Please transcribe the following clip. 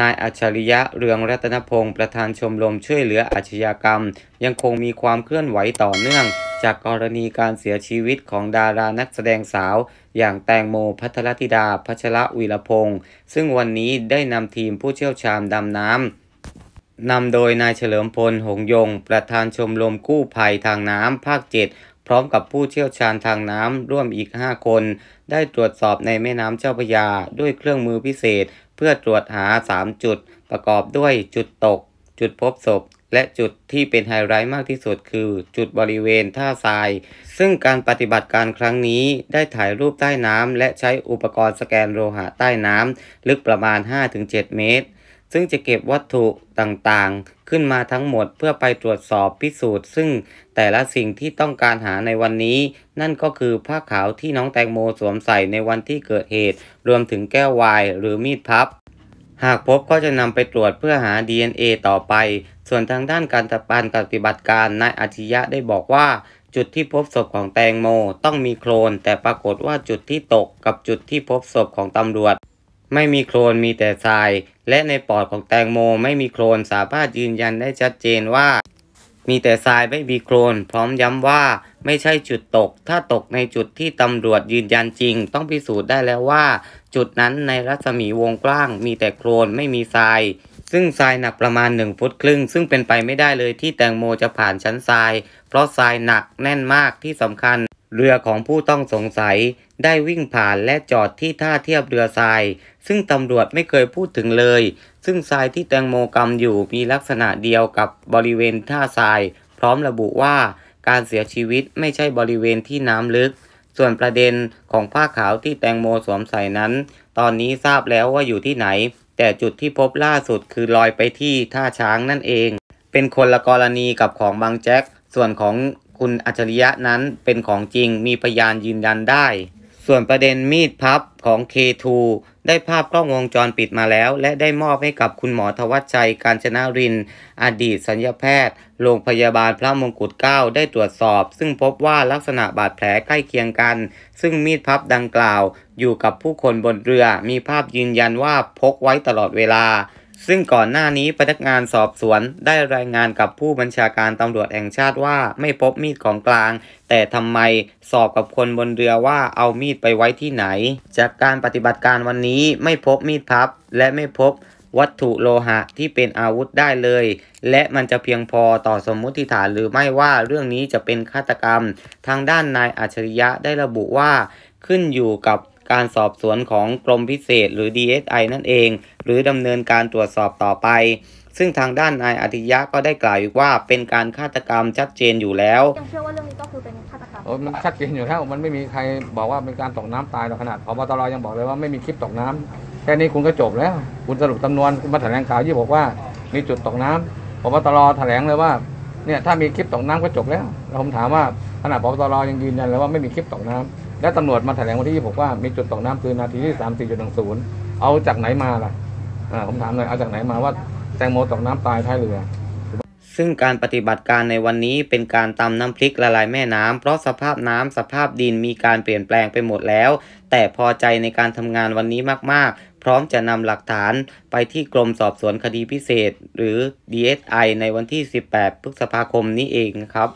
นายอัจฉริยะเรืองรัตนพงศ์ประธานชมรมช่วยเหลืออาชญากรรม ยังคงมีความเคลื่อนไหวต่อเนื่อง จากกรณีการเสียชีวิตของดารานักแสดงสาว อย่างแตงโมพัทรธิดาพัชระวีรพงศ์ซึ่งวันนี้ได้นำทีมผู้เชี่ยวชาญดำน้ำนำโดยนายเฉลิมพลหงยง ประธานชมรมกู้ภัยทางน้ำภาค 7 พร้อมกับผู้เชี่ยวชาญทางน้ำร่วมอีก 5 คน ได้ตรวจสอบในแม่น้ำเจ้าพระยา ด้วยเครื่องมือพิเศษเพื่อตรวจหา 3 จุดประกอบด้วยจุดตก จุดพบศพและจุดที่เป็นไฮไลท์มากที่สุดคือ จุดบริเวณท่าทรายซึ่งการปฏิบัติการครั้งนี้ ได้ถ่ายรูปใต้น้ำและใช้อุปกรณ์สแกนโลหะใต้น้ำลึกประมาณ 5-7 เมตรซึ่งจะเก็บวัตถุต่างๆ ขึ้นมาทั้งหมดเพื่อไปตรวจสอบพิสูจน์ซึ่งแต่ละสิ่งที่ต้องการหาในวันนี้ นั่นก็คือผ้าขาวที่น้องแตงโมสวมใส่ในวันที่เกิดเหตุ รวมถึงแก้ววายหรือมีดพับ หากพบก็จะนำไปตรวจเพื่อหา DNA ต่อไป ส่วนทางด้านการตปันปฏิบัติการนายอาชิยะได้บอกว่า จุดที่พบศพของแตงโมต้องมีโคลนแต่ปรากฏว่าจุดที่ตกกับจุดที่พบศพของตำรวจไม่มีโคลนมีแต่ทราย และในปอดของแตงโม ไม่มีโคลนสามารถยืนยันได้ชัดเจนว่า มีแต่ทรายไม่มีโคลนพร้อมย้ำว่าไม่ใช่จุดตก ถ้าตกในจุดที่ตำรวจยืนยันจริง ต้องพิสูจน์ได้แล้วว่า จุดนั้นในรัศมีวงกว้าง มีแต่โคลนไม่มีทราย ซึ่งทรายหนักประมาณ 1 ฟุตครึ่ง ซึ่งเป็นไปไม่ได้เลยที่แตงโมจะผ่านชั้นทราย เพราะทรายหนักแน่นมากที่สำคัญเรือของผู้ต้องสงสัย ได้วิ่งผ่านและจอดที่ท่าเทียบเรือทราย ซึ่งตำรวจไม่เคยพูดถึงเลย ซึ่งทรายที่แตงโมกำอยู่มีลักษณะเดียวกับบริเวณท่าทราย พร้อมระบุว่า การเสียชีวิตไม่ใช่บริเวณที่น้ำลึก ส่วนประเด็นของผ้าขาวที่แตงโมสวมใส่นั้น ตอนนี้ทราบแล้วว่าอยู่ที่ไหน แต่จุดที่พบล่าสุดคือลอยไปที่ท่าช้างนั่นเอง เป็นคนละกรณีกับของบางแจ็คส่วนของคุณอัจฉริยะนั้นเป็นของจริงมีพยานยืนยันได้ ส่วนประเด็นมีดพับของ K2 ได้ภาพกล้องวงจรปิดมาแล้ว และได้มอบให้กับคุณหมอทวัชชัยการชนะรินอดีตสัญญาแพทย์ โรงพยาบาลพระมงกุฎเกล้าได้ตรวจสอบ ซึ่งพบว่าลักษณะบาดแผลใกล้เคียงกัน ซึ่งมีดพับดังกล่าว อยู่กับผู้คนบนเรือมีภาพยืนยันว่าพกไว้ตลอดเวลาซึ่งก่อนหน้านี้พนักงานสอบสวนได้รายงานกับผู้บัญชาการตำรวจแห่งชาติว่าไม่พบมีดของกลาง แต่ทำไมสอบกับคนบนเรือว่าเอามีดไปไว้ที่ไหน จากการปฏิบัติการวันนี้ไม่พบมีดพับและไม่พบวัตถุโลหะที่เป็นอาวุธได้เลย และมันจะเพียงพอต่อสมมุติฐานหรือไม่ว่าเรื่องนี้จะเป็นฆาตกรรมทางด้านนายอัจฉริยะได้ระบุว่าขึ้นอยู่กับการสอบสวนของกรมพิเศษ หรือ DSI นั่นเอง หรือดำเนินการตรวจสอบต่อไป ซึ่งทางด้านนายอธิยะก็ได้กล่าวอีกว่าเป็นการฆาตกรรมชัดเจนอยู่แล้วยังเชื่อว่าเรื่องนี้ก็คือเป็นฆาตกรรมมันชัดเจนอยู่แล้วมันไม่มีใครบอกว่าเป็นการตกน้ำตายหรอกขนาดพบตรยังบอกเลยว่าไม่มีคลิปตกน้ำแค่นี้คุณก็จบแล้วคุณสรุปจำนวนมาแถลงข่าวที่บอกว่ามีจุดตกน้ำพบตรแถลงเลยว่าเนี่ยถ้ามีคลิปตกน้ำก็จบแล้วเราผมถามว่าขนาดพบตรยังยืนยันเลยว่าไม่มีคลิปตกน้ำและตำรวจมาแถลงวันที่ผมว่า มีจุดตกน้ำคือนาทีที่สสามี่่จุดหนึงศูนย์เอาจากไหนมาล่ะ ผมถามเลยเอาจากไหนมาว่าแตงโมตกน้ำตายท้ายเรือ ซึ่งการปฏิบัติการในวันนี้เป็นการตำน้ำพริกละลายแม่น้ำเพราะสภาพน้ำสภาพดินมีการเปลี่ยนแปลงไปหมดแล้ว แต่พอใจในการทำงานวันนี้มากๆร้อมจะนำหลักฐานไปที่กรมสอบสวนคดีพิเศษ หรือ DSI ในวันที่ 18พฤษภาคมนี้เองนะครับ